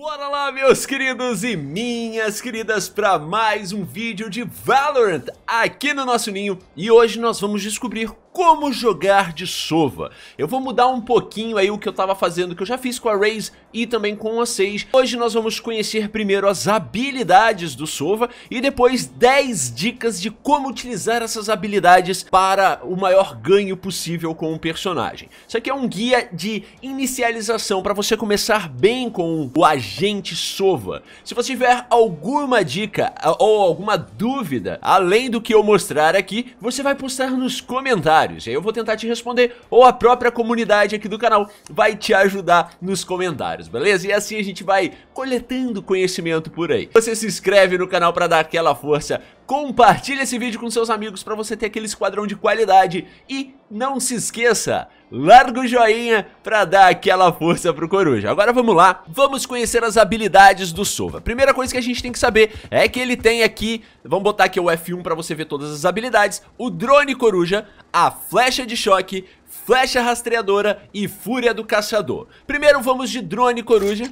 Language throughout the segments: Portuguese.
Bora lá, meus queridos e minhas queridas, para mais um vídeo de Valorant aqui no nosso ninho. E hoje nós vamos descobrir como jogar de sova. Eu vou mudar um pouquinho aí o que eu tava fazendo, que eu já fiz com a Raze e também com vocês. Hoje nós vamos conhecer primeiro as habilidades do sova e depois 10 dicas de como utilizar essas habilidades para o maior ganho possível com o personagem. Isso aqui é um guia de inicialização para você começar bem com o agente sova. Se você tiver alguma dica ou alguma dúvida, além do que eu mostrar aqui, você vai postar nos comentários comentários. E aí eu vou tentar te responder ou a própria comunidade aqui do canal vai te ajudar nos comentários, beleza? E assim a gente vai coletando conhecimento por aí. Você se inscreve no canal para dar aquela força compartilha esse vídeo com seus amigos para você ter aquele esquadrão de qualidade e não se esqueça, larga o joinha para dar aquela força pro Coruja. Agora vamos lá, vamos conhecer as habilidades do Sova. Primeira coisa que a gente tem que saber é que ele tem aqui, vamos botar aqui o F1 para você ver todas as habilidades, o drone Coruja, a flecha de choque, flecha rastreadora e fúria do caçador. Primeiro vamos de drone Coruja.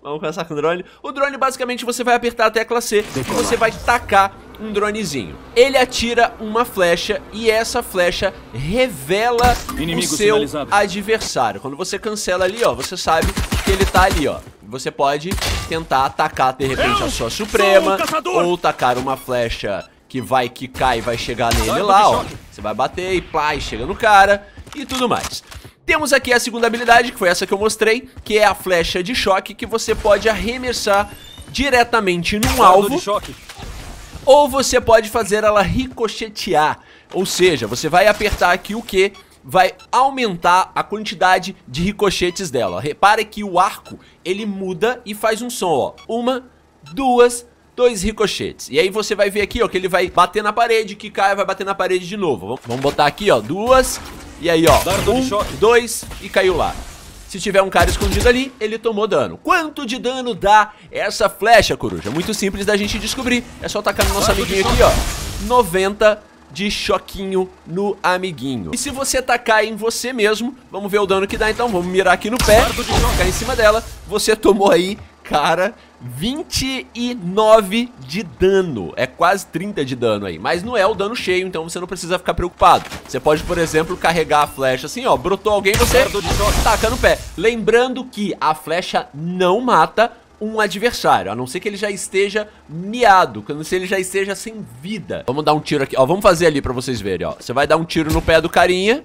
Vamos começar com o drone. O drone, basicamente, você vai apertar a tecla C e você vai tacar um dronezinho. Ele atira uma flecha e essa flecha revela Inimigo o seu adversário. Quando você cancela ali, ó, você sabe que ele tá ali, ó você pode tentar atacar de repente Eu a sua suprema ou tacar uma flecha que vai quicar e vai chegar nele lá, ó. Você vai bater e pá, e chega no cara e tudo mais. Temos aqui a segunda habilidade, que foi essa que eu mostrei, que é a flecha de choque que você pode arremessar diretamente num alvo ou você pode fazer ela ricochetear, ou seja, você vai apertar aqui o Q vai aumentar a quantidade de ricochetes dela. Repare que o arco, ele muda e faz um som, ó. Uma, duas, dois ricochetes. E aí você vai ver aqui, ó, que ele vai bater na parede, que cai, vai bater na parede de novo. Vamos botar aqui, ó, duas, e aí, ó, um, dois, e caiu lá. Se tiver um cara escondido ali, ele tomou dano. Quanto de dano dá essa flecha, coruja? É muito simples da gente descobrir. É só tacar no nosso amiguinho aqui, ó. 90 de choquinho no amiguinho. E se você atacar em você mesmo, vamos ver o dano que dá então. Vamos mirar aqui no pé, ficar em cima dela. Você tomou aí, cara, 29 de dano. É quase 30 de dano aí. Mas não é o dano cheio, então você não precisa ficar preocupado. Você pode, por exemplo, carregar a flecha assim, ó. Brotou alguém, você taca no pé. Lembrando que a flecha não mata um adversário, a não ser que ele já esteja miado, quando se ele já esteja sem vida. Vamos dar um tiro aqui, ó, vamos fazer ali pra vocês verem, ó. Você vai dar um tiro no pé do carinha,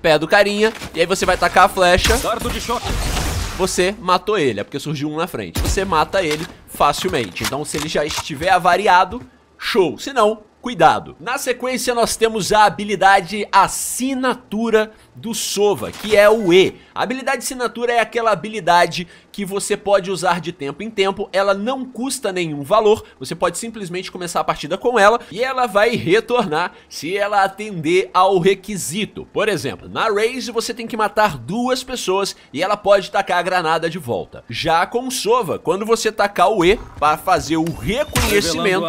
pé do carinha, e aí você vai tacar a flecha. Dardo de choque você matou ele, é porque surgiu um na frente. Você mata ele facilmente. Então, se ele já estiver avariado, show. Se não, cuidado. Na sequência, nós temos a habilidade Assinatura do Sova, que é o E. A habilidade Assinatura é aquela habilidade que você pode usar de tempo em tempo, ela não custa nenhum valor, você pode simplesmente começar a partida com ela e ela vai retornar se ela atender ao requisito. Por exemplo, na Raze você tem que matar duas pessoas e ela pode tacar a granada de volta. Já com Sova, quando você tacar o E para fazer o reconhecimento,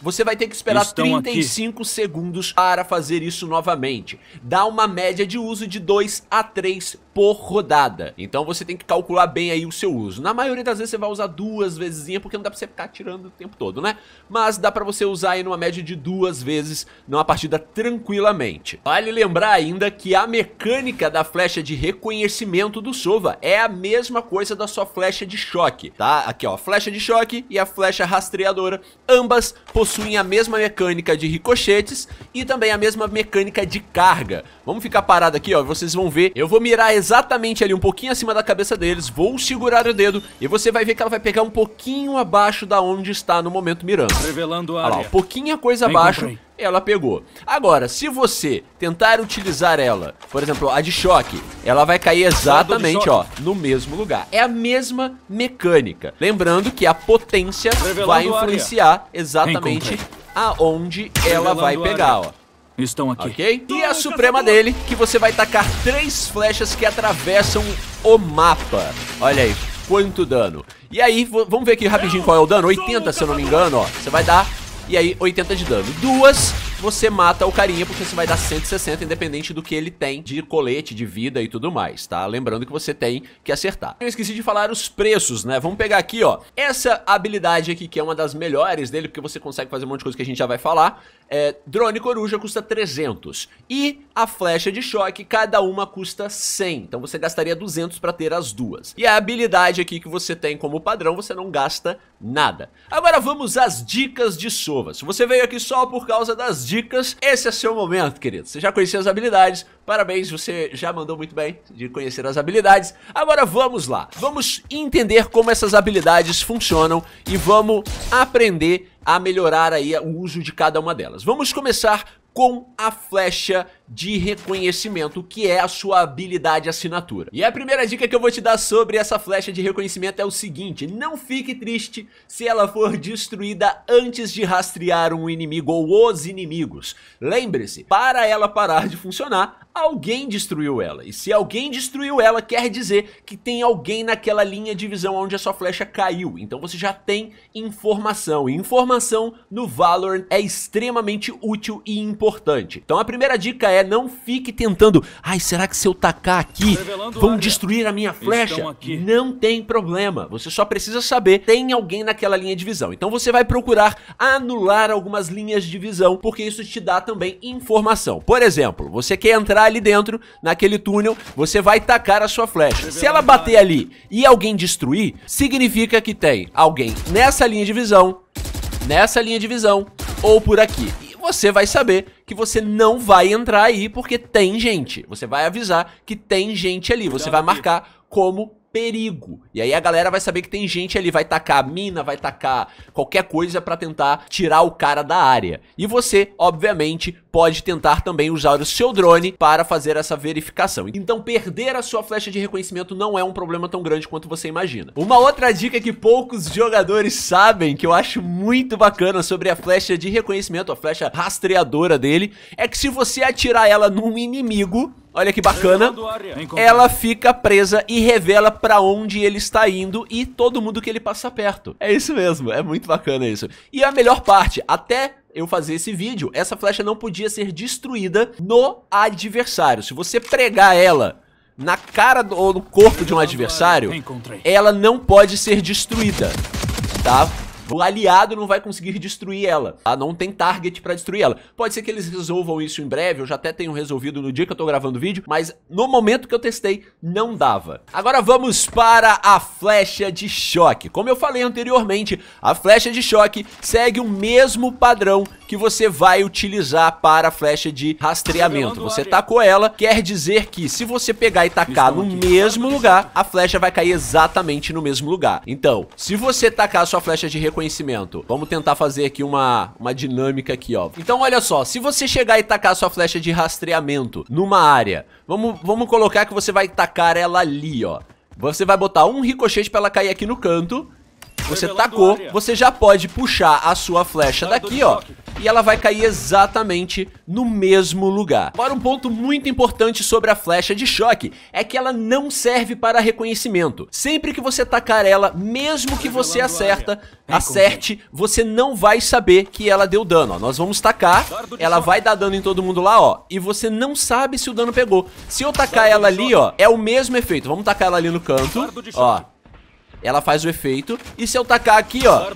você vai ter que esperar Estão 35 aqui. segundos para fazer isso novamente. Dá uma média de uso de 2 a 3 por rodada. Então você tem que calcular bem aí o seu uso. Na maioria das vezes você vai usar duas vezes, porque não dá pra você ficar tirando o tempo todo, né? Mas dá pra você usar aí numa média de duas vezes numa partida tranquilamente. Vale lembrar ainda que a mecânica da flecha de reconhecimento do Sova é a mesma coisa da sua flecha de choque, tá? Aqui ó, a flecha de choque e a flecha rastreadora, ambas possuem a mesma mecânica de ricochetes e também a mesma mecânica de carga. Vamos ficar parado aqui ó, vocês vão ver, eu vou mirar exatamente ali, um pouquinho acima da cabeça deles. Vou segurar o dedo e você vai ver que ela vai pegar um pouquinho abaixo da onde está no momento mirando. Revelando a área. Olha lá, pouquinha coisa abaixo. ela pegou. Agora, se você tentar utilizar ela, por exemplo, a de choque, ela vai cair exatamente, ó, no mesmo lugar. É a mesma mecânica. Lembrando que a potência Revelando vai influenciar exatamente aonde Revelando ela vai pegar, ó estão aqui. Ok? E a suprema dele, que você vai tacar três flechas que atravessam o mapa. Olha aí, quanto dano. E aí, vamos ver aqui rapidinho qual é o dano. 80, se eu não me engano, ó. Você vai dar, e aí, 80 de dano. Duas, você mata o carinha, porque você vai dar 160, independente do que ele tem de colete, de vida e tudo mais, tá? Lembrando que você tem que acertar. Eu esqueci de falar os preços, né? Vamos pegar aqui, ó. Essa habilidade aqui, que é uma das melhores dele, porque você consegue fazer um monte de coisa que a gente já vai falar. É, drone coruja custa 300 e a flecha de choque, cada uma custa 100, então você gastaria 200 para ter as duas. E a habilidade aqui que você tem como padrão, você não gasta nada. Agora vamos às dicas de sova. Se você veio aqui só por causa das dicas, esse é seu momento, querido. Você já conhecia as habilidades, parabéns, você já mandou muito bem de conhecer as habilidades. Agora vamos lá, vamos entender como essas habilidades funcionam e vamos aprender a melhorar aí o uso de cada uma delas. Vamos começar com a flecha de reconhecimento, que é a sua habilidade assinatura. E a primeira dica que eu vou te dar sobre essa flecha de reconhecimento é o seguinte, não fique triste se ela for destruída antes de rastrear um inimigo ou os inimigos. Lembre-se, para ela parar de funcionar, alguém destruiu ela. E se alguém destruiu ela, quer dizer que tem alguém naquela linha de visão onde a sua flecha caiu. Então você já tem informação. E informação no Valorant é extremamente útil e importante importante. Então a primeira dica é não fique tentando, ai, será que se eu tacar aqui Revelando vão área. destruir a minha flecha? Não tem problema. Você só precisa saber tem alguém naquela linha de visão. Então você vai procurar anular algumas linhas de visão, porque isso te dá também informação. Por exemplo, você quer entrar ali dentro, naquele túnel, você vai tacar a sua flecha. Se ela bater ali e alguém destruir, significa que tem alguém nessa linha de visão, nessa linha de visão ou por aqui você vai saber que você não vai entrar aí porque tem gente. Você vai avisar que tem gente ali. Você vai marcar como perigo. E aí a galera vai saber que tem gente ali, vai tacar mina, vai tacar qualquer coisa para tentar tirar o cara da área. E você, obviamente, pode tentar também usar o seu drone para fazer essa verificação. Então perder a sua flecha de reconhecimento não é um problema tão grande quanto você imagina. Uma outra dica que poucos jogadores sabem, que eu acho muito bacana sobre a flecha de reconhecimento, a flecha rastreadora dele, é que se você atirar ela num inimigo, Olha que bacana. Ela fica presa e revela para onde ele está indo e todo mundo que ele passa perto. É isso mesmo, é muito bacana isso. E a melhor parte, até eu fazer esse vídeo. Essa flecha não podia ser destruída no adversário. Se você pregar ela na cara do, ou no corpo de um adversário, ela não pode ser destruída, tá? O aliado não vai conseguir destruir ela. Tá? Não tem target pra destruir ela. Pode ser que eles resolvam isso em breve, eu já até tenho resolvido no dia que eu tô gravando o vídeo, mas no momento que eu testei, não dava. Agora vamos para a flecha de choque. Como eu falei anteriormente, a flecha de choque segue o mesmo padrão que você vai utilizar para a flecha de rastreamento. Você tacou tá ela, quer dizer que se você pegar e tacar no mesmo lugar, a flecha vai cair exatamente no mesmo lugar. Então, se você tacar a sua flecha de reconhecimento, vamos tentar fazer aqui uma, uma dinâmica aqui, ó. Então, olha só, se você chegar e tacar a sua flecha de rastreamento numa área, vamos, vamos colocar que você vai tacar ela ali, ó. Você vai botar um ricochete pra ela cair aqui no canto você tacou, você já pode puxar a sua flecha daqui, ó e ela vai cair exatamente no mesmo lugar. Agora, um ponto muito importante sobre a flecha de choque é que ela não serve para reconhecimento. Sempre que você tacar ela, mesmo que você acerta, acerte, você não vai saber que ela deu dano. Ó, nós vamos tacar, ela vai dar dano em todo mundo lá, ó, e você não sabe se o dano pegou. Se eu tacar ela ali, ó, é o mesmo efeito. Vamos tacar ela ali no canto, ó ela faz o efeito. E se eu tacar aqui, ó...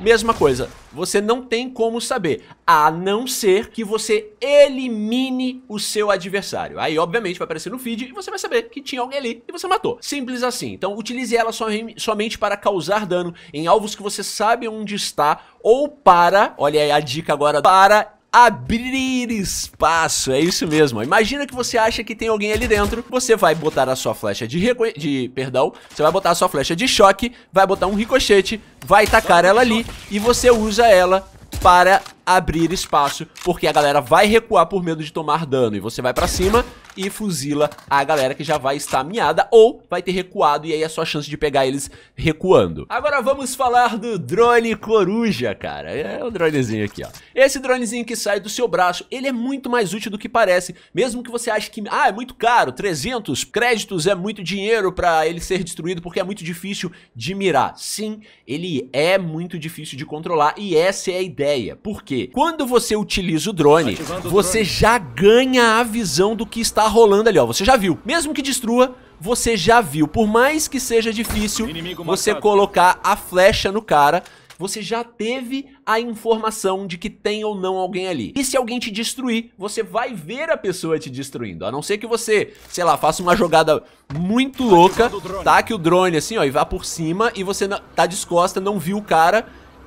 Mesma coisa, você não tem como saber, a não ser que você elimine o seu adversário. Aí, obviamente, vai aparecer no feed e você vai saber que tinha alguém ali e você matou. Simples assim. Então, utilize ela som somente para causar dano em alvos que você sabe onde está ou para, olha aí a dica agora, para abrir espaço, é isso mesmo. Imagina que você acha que tem alguém ali dentro, você vai botar a sua flecha de, de perdão, você vai botar a sua flecha de choque, vai botar um ricochete, vai tacar ela ali e você usa ela para abrir espaço, porque a galera vai recuar por medo de tomar dano e você vai pra cima e fuzila a galera que já vai estar miada ou vai ter recuado e aí é só a chance de pegar eles recuando. Agora vamos falar do drone coruja, cara. É o um dronezinho aqui, ó. Esse dronezinho que sai do seu braço, ele é muito mais útil do que parece, mesmo que você ache que, ah, é muito caro, 300 créditos é muito dinheiro para ele ser destruído porque é muito difícil de mirar. Sim, ele é muito difícil de controlar e essa é a ideia. Por quê? Quando você utiliza o drone, Ativando você o drone. já ganha a visão do que está tá rolando ali, ó. Você já viu. Mesmo que destrua, você já viu. Por mais que seja difícil Inimigo você colocar a flecha no cara, você já teve a informação de que tem ou não alguém ali. E se alguém te destruir, você vai ver a pessoa te destruindo. A não ser que você, sei lá, faça uma jogada muito louca, taque o drone assim, ó, e vá por cima, e você tá descosta, não viu o cara,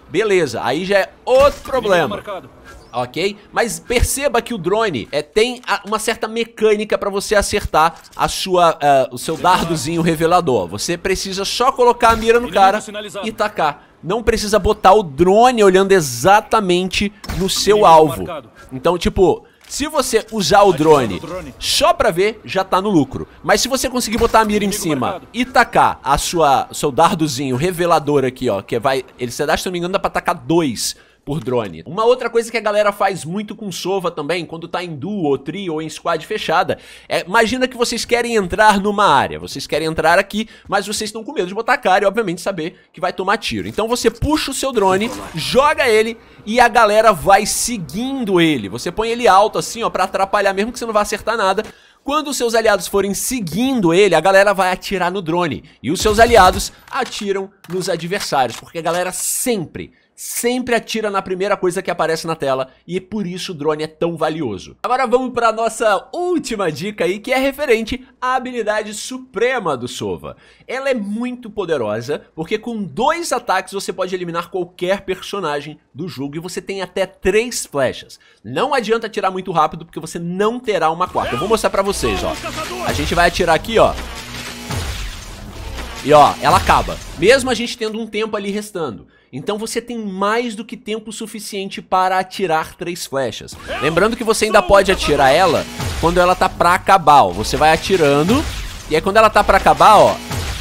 beleza. Aí já é outro problema ok? Mas perceba que o drone é, tem a, uma certa mecânica para você acertar a sua, uh, o seu dardozinho revelador. Você precisa só colocar a mira no cara e tacar não precisa botar o drone olhando exatamente no seu alvo. Então, tipo, se você usar o drone só pra ver, já tá no lucro. Mas se você conseguir botar a mira em cima e tacar a sua, seu dardozinho revelador aqui, ó, que vai, ele se dá, se não me engano, dá pra tacar dois por drone. Uma outra coisa que a galera faz muito com sova também, quando tá em duo, ou trio, ou em squad fechada, é, imagina que vocês querem entrar numa área, vocês querem entrar aqui, mas vocês estão com medo de botar a cara e obviamente saber que vai tomar tiro. Então você puxa o seu drone, joga ele e a galera vai seguindo ele. Você põe ele alto assim, ó, pra atrapalhar mesmo que você não vá acertar nada, quando os seus aliados forem seguindo ele, a galera vai atirar no drone. E os seus aliados atiram nos adversários, porque a galera sempre sempre atira na primeira coisa que aparece na tela e é por isso o drone é tão valioso. Agora vamos para nossa última dica aí que é referente à habilidade suprema do Sova. Ela é muito poderosa porque com dois ataques você pode eliminar qualquer personagem do jogo e você tem até três flechas. Não adianta atirar muito rápido porque você não terá uma quarta. Eu vou mostrar para vocês, ó. A gente vai atirar aqui, ó. E ó, ela acaba. Mesmo a gente tendo um tempo ali restando. Então você tem mais do que tempo suficiente para atirar três flechas. Lembrando que você ainda pode atirar ela quando ela tá para acabar, ó. Você vai atirando, e aí quando ela tá para acabar, ó,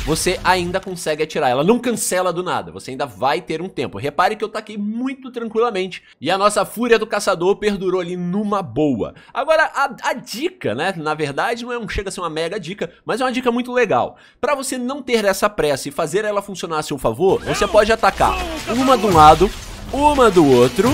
você ainda consegue atirar. Ela não cancela do nada, você ainda vai ter um tempo. Repare que eu taquei muito tranquilamente e a nossa fúria do caçador perdurou ali numa boa. Agora, a, a dica, né? Na verdade, não é um, chega a ser uma mega dica, mas é uma dica muito legal. Para você não ter essa pressa e fazer ela funcionar a seu favor, você pode atacar uma de um lado, uma do outro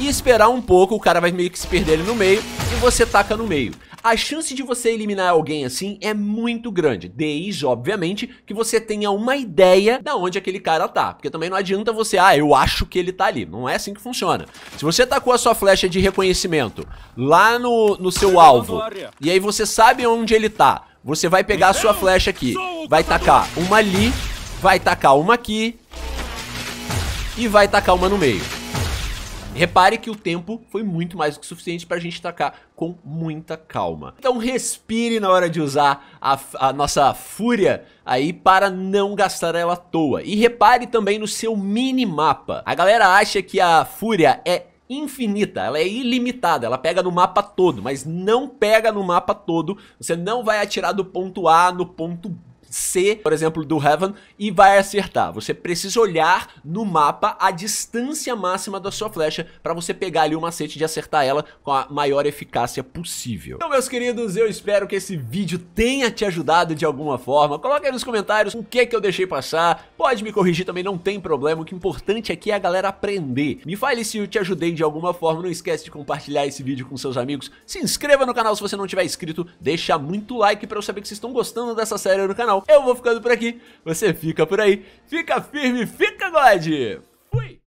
e esperar um pouco, o cara vai meio que se perder ali no meio e você taca no meio. A chance de você eliminar alguém assim é muito grande, desde, obviamente, que você tenha uma ideia da onde aquele cara tá. Porque também não adianta você, ah, eu acho que ele tá ali. Não é assim que funciona. Se você tacou tá a sua flecha de reconhecimento lá no, no seu alvo, e aí você sabe onde ele tá, você vai pegar a sua então, flecha aqui, vai tacar uma ali, vai tacar uma aqui e vai tacar uma no meio. Repare que o tempo foi muito mais do que suficiente para a gente tacar com muita calma. Então respire na hora de usar a, a, nossa fúria aí para não gastar ela à toa. E repare também no seu minimapa. A galera acha que a fúria é infinita, ela é ilimitada, ela pega no mapa todo, mas não pega no mapa todo, você não vai atirar do ponto A no ponto B. C, por exemplo, do Heaven e vai acertar. Você precisa olhar no mapa a distância máxima da sua flecha para você pegar ali o macete de acertar ela com a maior eficácia possível. Então, meus queridos, eu espero que esse vídeo tenha te ajudado de alguma forma. Coloca aí nos comentários o que é que eu deixei passar. Pode me corrigir também, não tem problema. O que é importante aqui é a galera aprender. Me fale se eu te ajudei de alguma forma. Não esquece de compartilhar esse vídeo com seus amigos. Se inscreva no canal se você não tiver inscrito. Deixa muito like para eu saber que vocês estão gostando dessa série no canal canal. Eu vou ficando por aqui, você fica por aí. Fica firme, fica God!